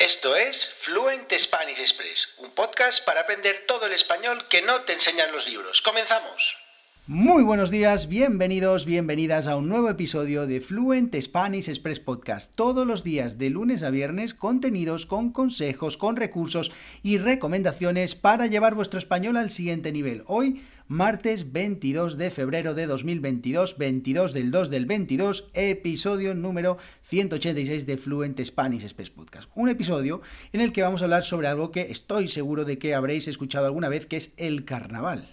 Esto es Fluent Spanish Express, un podcast para aprender todo el español que no te enseñan los libros. ¡Comenzamos! Muy buenos días, bienvenidos, bienvenidas a un nuevo episodio de Fluent Spanish Express Podcast. Todos los días de lunes a viernes, contenidos con consejos, con recursos y recomendaciones para llevar vuestro español al siguiente nivel. Hoy martes 22 de febrero de 2022, 22 del 2 del 22, episodio número 186 de Fluent Spanish Space Podcast. Un episodio en el que vamos a hablar sobre algo que estoy seguro de que habréis escuchado alguna vez, que es el carnaval.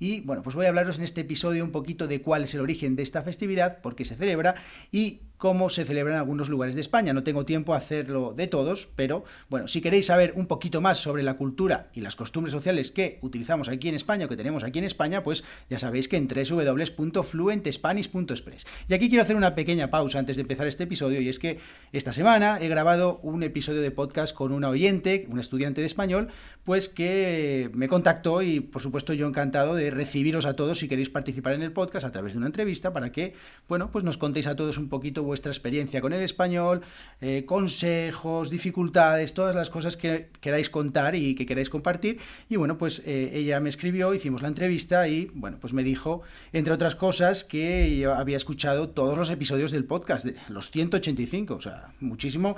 Y bueno, pues voy a hablaros en este episodio un poquito de cuál es el origen de esta festividad, por qué se celebra y cómo se celebran en algunos lugares de España. No tengo tiempo a hacerlo de todos, pero bueno, si queréis saber un poquito más sobre la cultura y las costumbres sociales que utilizamos aquí en España o que tenemos aquí en España, pues ya sabéis que en www.fluentespanish.express. Y aquí quiero hacer una pequeña pausa antes de empezar este episodio y es que esta semana he grabado un episodio de podcast con una oyente, un estudiante de español, pues que me contactó y por supuesto yo encantado de recibiros a todos si queréis participar en el podcast a través de una entrevista para que, bueno, pues nos contéis a todos un poquito vuestra experiencia con el español, eh, consejos, dificultades, todas las cosas que queráis contar y que queráis compartir. Y bueno, pues eh, ella me escribió, hicimos la entrevista y bueno, pues me dijo, entre otras cosas, que había escuchado todos los episodios del podcast, los 185, o sea, muchísimo.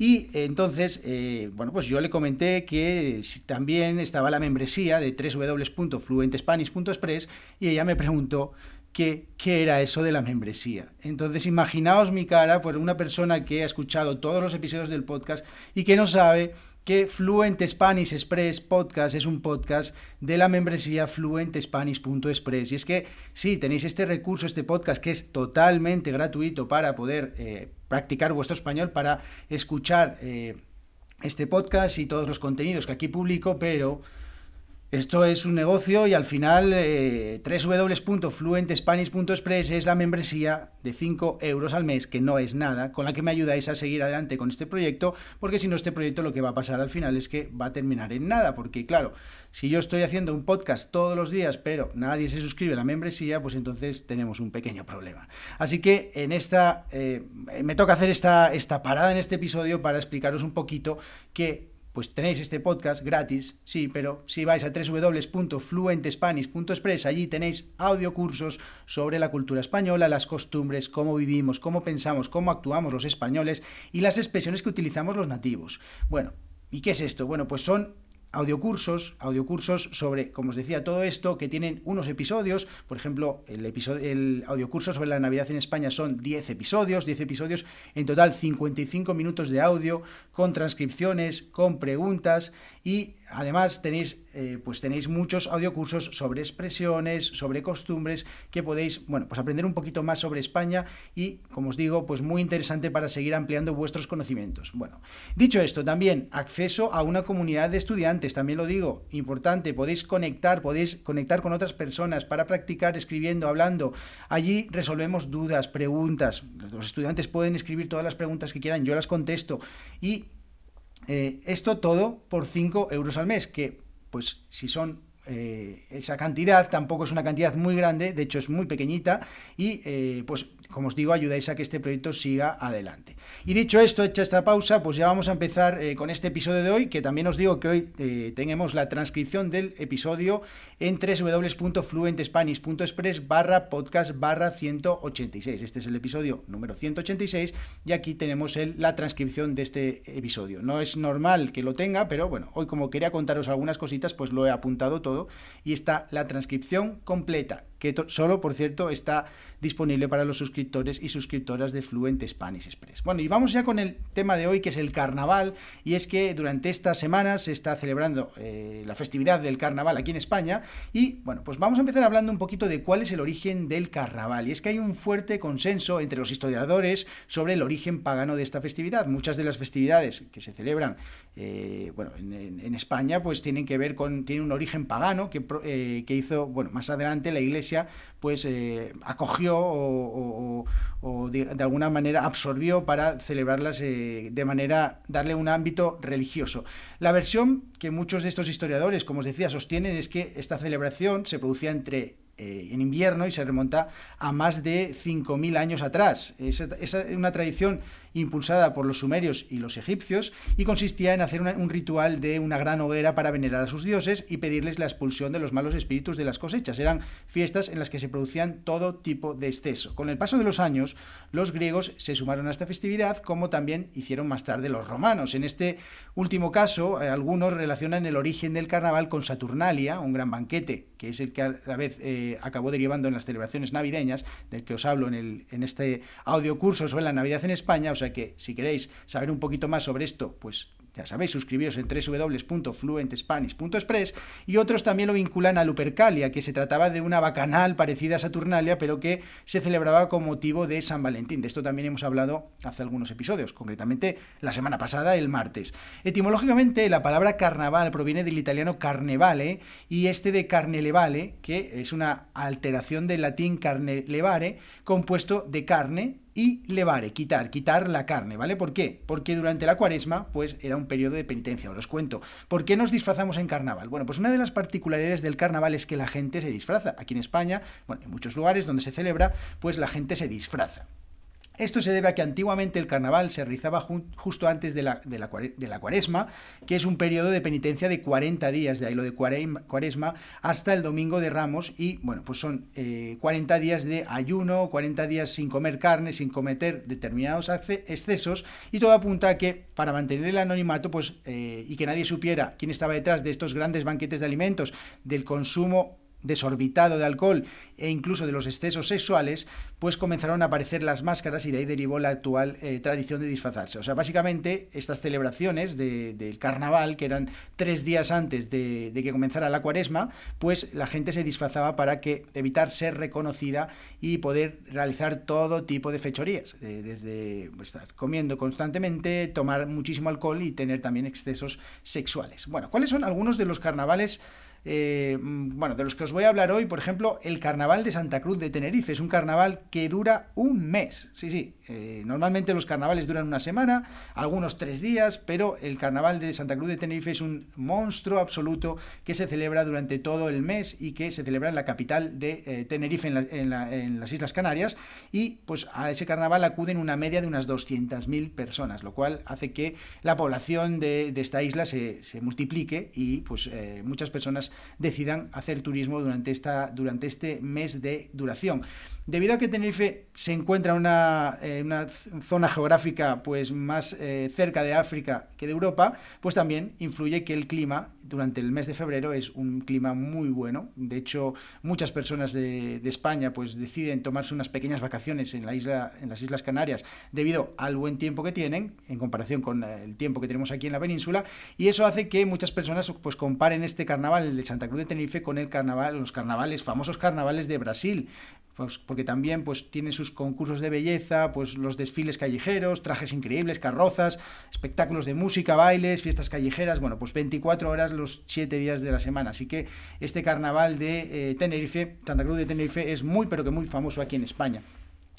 Y entonces, eh, bueno, pues yo le comenté que también estaba la membresía de www.fluentespanish.express y ella me preguntó qué, era eso de la membresía. Entonces imaginaos mi cara por una persona que ha escuchado todos los episodios del podcast y que no sabe que Fluent Spanish Express Podcast es un podcast de la membresía fluentespanish.express. Y es que sí, tenéis este recurso, este podcast que es totalmente gratuito para poder eh, practicar vuestro español, para escuchar eh, este podcast y todos los contenidos que aquí publico, pero esto es un negocio y al final eh, es la membresía de 5 euros al mes, que no es nada, con la que me ayudáis a seguir adelante con este proyecto, porque si no este proyecto lo que va a pasar al final es que va a terminar en nada, porque claro, si yo estoy haciendo un podcast todos los días, pero nadie se suscribe a la membresía, pues entonces tenemos un pequeño problema. Así que en esta, eh, me toca hacer esta, esta parada en este episodio para explicaros un poquito que pues tenéis este podcast gratis, sí, pero si vais a www.fluentespanish.express, allí tenéis audiocursos sobre la cultura española, las costumbres, cómo vivimos, cómo pensamos, cómo actuamos los españoles y las expresiones que utilizamos los nativos. Bueno, ¿y qué es esto? Bueno, pues son audiocursos, audiocursos sobre, como os decía, todo esto, que tienen unos episodios, por ejemplo, el, el audiocurso sobre la Navidad en España son 10 episodios, 10 episodios, en total 55 minutos de audio, con transcripciones, con preguntas, y además tenéis, eh, pues tenéis muchos audiocursos sobre expresiones, sobre costumbres, que podéis, bueno, pues aprender un poquito más sobre España y, como os digo, pues muy interesante para seguir ampliando vuestros conocimientos. Bueno, dicho esto, también acceso a una comunidad de estudiantes, también lo digo, importante, podéis conectar, podéis conectar con otras personas para practicar escribiendo, hablando. Allí resolvemos dudas, preguntas. Los estudiantes pueden escribir todas las preguntas que quieran, yo las contesto. Y eh, esto todo por 5 euros al mes, que pues si son eh, esa cantidad, tampoco es una cantidad muy grande, de hecho es muy pequeñita, y eh, pues como os digo, ayudáis a que este proyecto siga adelante. Y dicho esto, hecha esta pausa, pues ya vamos a empezar eh, con este episodio de hoy, que también os digo que hoy eh, tenemos la transcripción del episodio en www.fluentespanish.express barra podcast barra 186. Este es el episodio número 186 y aquí tenemos la transcripción de este episodio. No es normal que lo tenga, pero bueno, hoy como quería contaros algunas cositas, pues lo he apuntado todo y está la transcripción completa, que solo, por cierto, está disponible para los suscriptores suscriptores y suscriptoras de Fluent Spanish Express. Bueno, y vamos ya con el tema de hoy, que es el carnaval, y es que durante esta semana se está celebrando eh, la festividad del carnaval aquí en España, y bueno, pues vamos a empezar hablando un poquito de cuál es el origen del carnaval, y es que hay un fuerte consenso entre los historiadores sobre el origen pagano de esta festividad. Muchas de las festividades que se celebran eh, bueno, en, España, pues tienen que ver con, tienen un origen pagano que, eh, que hizo, bueno, más adelante la iglesia, pues acogió o o, de, alguna manera absorbió para celebrarlas eh, de manera, darle un ámbito religioso. La versión que muchos de estos historiadores, como os decía, sostienen es que esta celebración se producía entre eh, en invierno y se remonta a más de 5.000 años atrás. es una tradición impulsada por los sumerios y los egipcios, y consistía en hacer un ritual de una gran hoguera para venerar a sus dioses y pedirles la expulsión de los malos espíritus de las cosechas. Eran fiestas en las que se producían todo tipo de exceso. Con el paso de los años, los griegos se sumaron a esta festividad, como también hicieron más tarde los romanos. En este último caso, eh, algunos relacionan el origen del carnaval con Saturnalia, un gran banquete, que es el que a la vez eh, acabó derivando en las celebraciones navideñas, del que os hablo en, el, en este audio curso sobre la Navidad en España o sea que si queréis saber un poquito más sobre esto, pues ya sabéis, suscribíos en www.fluentespanish.express y otros también lo vinculan a Lupercalia, que se trataba de una bacanal parecida a Saturnalia, pero que se celebraba con motivo de San Valentín. De esto también hemos hablado hace algunos episodios, concretamente la semana pasada, el martes. Etimológicamente, la palabra carnaval proviene del italiano carnevale y este de carnelevale, que es una alteración del latín carnelevare, compuesto de carne y levare, eh, quitar, quitar la carne, ¿vale? ¿Por qué? Porque durante la cuaresma, pues era un periodo de penitencia, os cuento. ¿Por qué nos disfrazamos en carnaval? Bueno, pues una de las particularidades del carnaval es que la gente se disfraza. Aquí en España, bueno, en muchos lugares donde se celebra, pues la gente se disfraza. Esto se debe a que antiguamente el carnaval se realizaba justo antes de la, de, la, cuaresma, que es un periodo de penitencia de 40 días, de ahí lo de cuaresma, hasta el domingo de Ramos, y bueno, pues son 40 eh, días de ayuno, 40 días sin comer carne, sin cometer determinados excesos, y todo apunta a que para mantener el anonimato pues, eh, y que nadie supiera quién estaba detrás de estos grandes banquetes de alimentos, del consumo desorbitado de alcohol e incluso de los excesos sexuales, pues comenzaron a aparecer las máscaras y de ahí derivó la actual eh, tradición de disfrazarse. O sea, básicamente estas celebraciones del carnaval, que eran tres días antes de, que comenzara la cuaresma, pues la gente se disfrazaba para que evitar ser reconocida y poder realizar todo tipo de fechorías, eh, desde pues, estar comiendo constantemente, tomar muchísimo alcohol y tener también excesos sexuales. Bueno, ¿cuáles son algunos de los carnavales? Eh, mm, bueno, de los que os voy a hablar hoy, por ejemplo, el Carnaval de Santa Cruz de Tenerife. Es un carnaval que dura un mes. Sí, sí, eh, normalmente los carnavales duran una semana, algunos tres días, pero el Carnaval de Santa Cruz de Tenerife es un monstruo absoluto que se celebra durante todo el mes y que se celebra en la capital de eh, Tenerife, en, las Islas Canarias. Y pues a ese carnaval acuden una media de unas 200.000 personas, lo cual hace que la población de, esta isla se, se multiplique y pues muchas personas decidan hacer turismo durante, esta, durante este mes de duración. Debido a que Tenerife se encuentra en una, zona geográfica pues, más eh, cerca de África que de Europa, pues también influye que el clima durante el mes de febrero es un clima muy bueno. De hecho, muchas personas de, España pues deciden tomarse unas pequeñas vacaciones en la isla, en las Islas Canarias, debido al buen tiempo que tienen, en comparación con eh, el tiempo que tenemos aquí en la península, y eso hace que muchas personas pues comparen este carnaval, de Santa Cruz de Tenerife, con el carnaval, los carnavales, famosos carnavales de Brasil. Pues, porque también pues, tiene sus concursos de belleza, pues los desfiles callejeros, trajes increíbles, carrozas, espectáculos de música, bailes, fiestas callejeras, bueno, pues 24 horas los 7 días de la semana. Así que este carnaval de eh, Tenerife, Santa Cruz de Tenerife, es muy, pero que muy famoso aquí en España.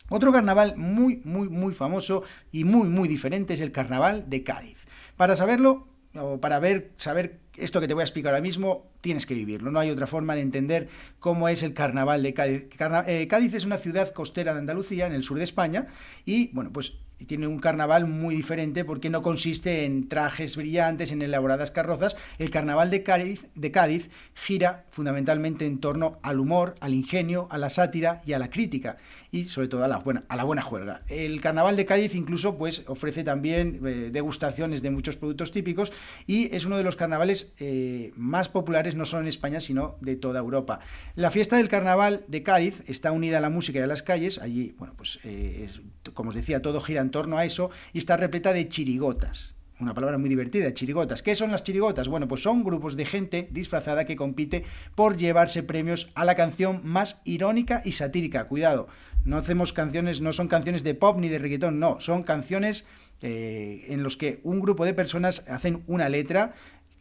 Otro carnaval muy, muy, muy famoso y muy, muy diferente es el carnaval de Cádiz. Para saberlo, o para ver, saber esto que te voy a explicar ahora mismo, tienes que vivirlo. No hay otra forma de entender cómo es el carnaval de Cádiz. Eh, Cádiz es una ciudad costera de Andalucía, en el sur de España, y bueno, pues tiene un carnaval muy diferente porque no consiste en trajes brillantes, en elaboradas carrozas. El carnaval de Cádiz, gira fundamentalmente en torno al humor, al ingenio, a la sátira y a la crítica, y sobre todo a la buena, a la buena juerga. El carnaval de Cádiz incluso pues, ofrece también eh, degustaciones de muchos productos típicos y es uno de los carnavales eh, más populares no solo en España, sino de toda Europa. La fiesta del carnaval de Cádiz está unida a la música y a las calles. Allí, bueno, pues eh, como os decía, todo gira en torno a eso y está repleta de chirigotas una palabra muy divertida, chirigotas. ¿Qué son las chirigotas? Bueno, pues son grupos de gente disfrazada que compite por llevarse premios a la canción más irónica y satírica. Cuidado, no hacemos canciones, no son canciones de pop ni de reggaetón, no, son canciones eh, en los que un grupo de personas hacen una letra,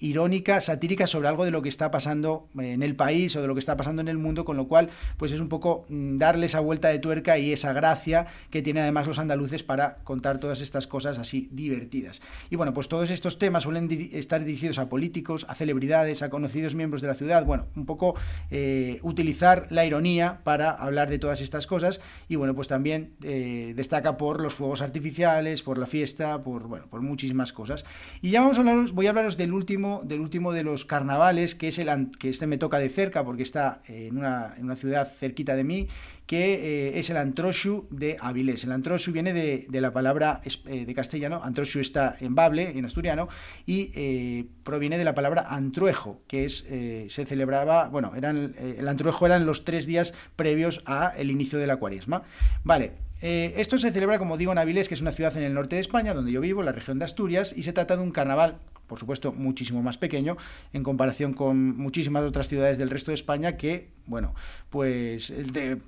irónica, satírica sobre algo de lo que está pasando eh, en el país o de lo que está pasando en el mundo, con lo cual pues es un poco mm, darle esa vuelta de tuerca y esa gracia que tienen además los andaluces para contar todas estas cosas así divertidas. Y bueno, pues todos estos temas suelen estar dirigidos a políticos, a celebridades, a conocidos miembros de la ciudad, bueno, un poco eh, utilizar la ironía para hablar de todas estas cosas y bueno, pues también eh, destaca por los fuegos artificiales, por la fiesta, por, bueno, por muchísimas cosas. Y ya vamos a hablaros, voy a hablaros del último del último de los carnavales, que es el que este me toca de cerca porque está eh, en una, ciudad cerquita de mí, que eh, es el Antroshu de Avilés. El Antroshu viene de, la palabra eh, de castellano, Antroshu está en bable, en asturiano, y proviene de la palabra antruejo, que es, se celebraba, bueno, eran, el antruejo eran los tres días previos al inicio de la cuaresma. Vale, esto se celebra, como digo, en Avilés, que es una ciudad en el norte de España, donde yo vivo, la región de Asturias, y se trata de un carnaval por supuesto, muchísimo más pequeño en comparación con muchísimas otras ciudades del resto de España que, bueno, pues,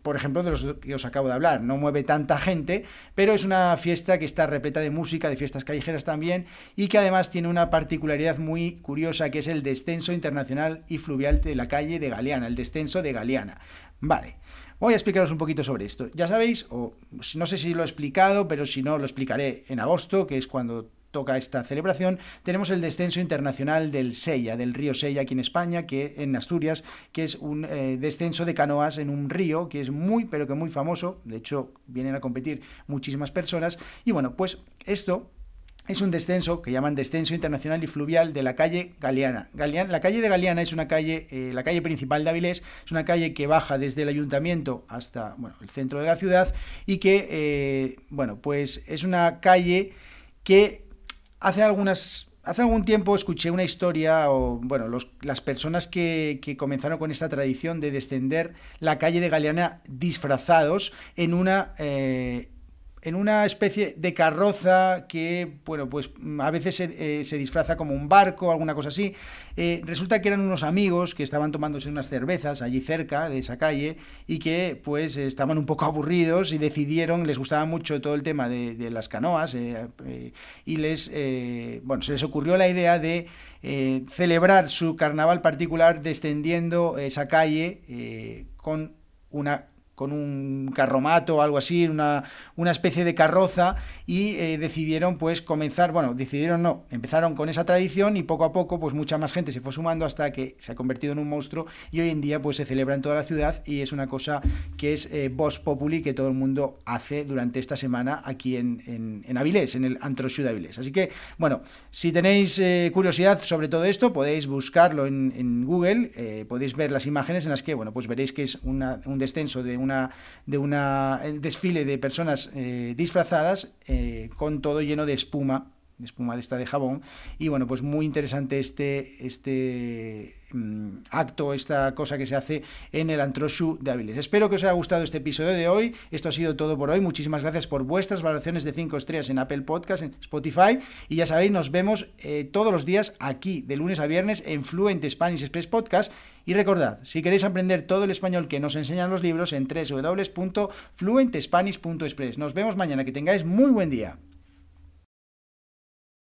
por ejemplo, de los que os acabo de hablar, no mueve tanta gente, pero es una fiesta que está repleta de música, de fiestas callejeras también, y que además tiene una particularidad muy curiosa, que es el descenso internacional y fluvial de la calle de Galeana, el descenso de Galeana. Vale. Voy a explicaros un poquito sobre esto. Ya sabéis, o no sé si lo he explicado, pero si no, lo explicaré en agosto, que es cuando toca esta celebración, tenemos el descenso internacional del Sella, del río Sella aquí en España, que en Asturias, que es un eh, descenso de canoas en un río que es muy, pero que muy famoso, de hecho vienen a competir muchísimas personas, y bueno, pues esto es un descenso que llaman descenso internacional y fluvial de la calle Galeana. la calle de Galeana es una calle, eh, la calle principal de Avilés, es una calle que baja desde el ayuntamiento hasta bueno, el centro de la ciudad y que, eh, bueno, pues es una calle que hace algunas Hace algún tiempo escuché una historia, o bueno, las personas que, comenzaron con esta tradición de descender la calle de Galeana disfrazados en una eh, en una especie de carroza que, bueno, pues mm, a veces eh, se, disfraza como un barco, alguna cosa así. Eh, resulta que eran unos amigos que estaban tomándose unas cervezas allí cerca de esa calle y que, pues, estaban un poco aburridos y decidieron, les gustaba mucho todo el tema de, las canoas eh, y les, bueno, se les ocurrió la idea de celebrar su carnaval particular descendiendo esa calle con una con un carromato o algo así, una, una especie de carroza, y eh, decidieron pues comenzar, bueno, decidieron no, empezaron con esa tradición y poco a poco pues mucha más gente se fue sumando hasta que se ha convertido en un monstruo y hoy en día pues se celebra en toda la ciudad y es una cosa que es vos eh, Voz Populi que todo el mundo hace durante esta semana aquí en, en, en Avilés, en el antro de Avilés. Así que, bueno, si tenéis eh, curiosidad sobre todo esto, podéis buscarlo en, Google, podéis ver las imágenes en las que, bueno, pues veréis que es un descenso de una de una eh, desfile de personas eh, disfrazadas eh, con todo lleno de espuma espuma de esta de jabón. Y bueno, pues muy interesante este, este mm, acto, esta cosa que se hace en el antroshu de Áviles Espero que os haya gustado este episodio de hoy. Esto ha sido todo por hoy. Muchísimas gracias por vuestras valoraciones de 5 estrellas en Apple Podcast, en Spotify. Y ya sabéis, nos vemos eh, todos los días aquí, de lunes a viernes, en Fluent Spanish Express Podcast. Y recordad, si queréis aprender todo el español que nos enseñan los libros, en www.fluentespanish.express. Nos vemos mañana. Que tengáis muy buen día.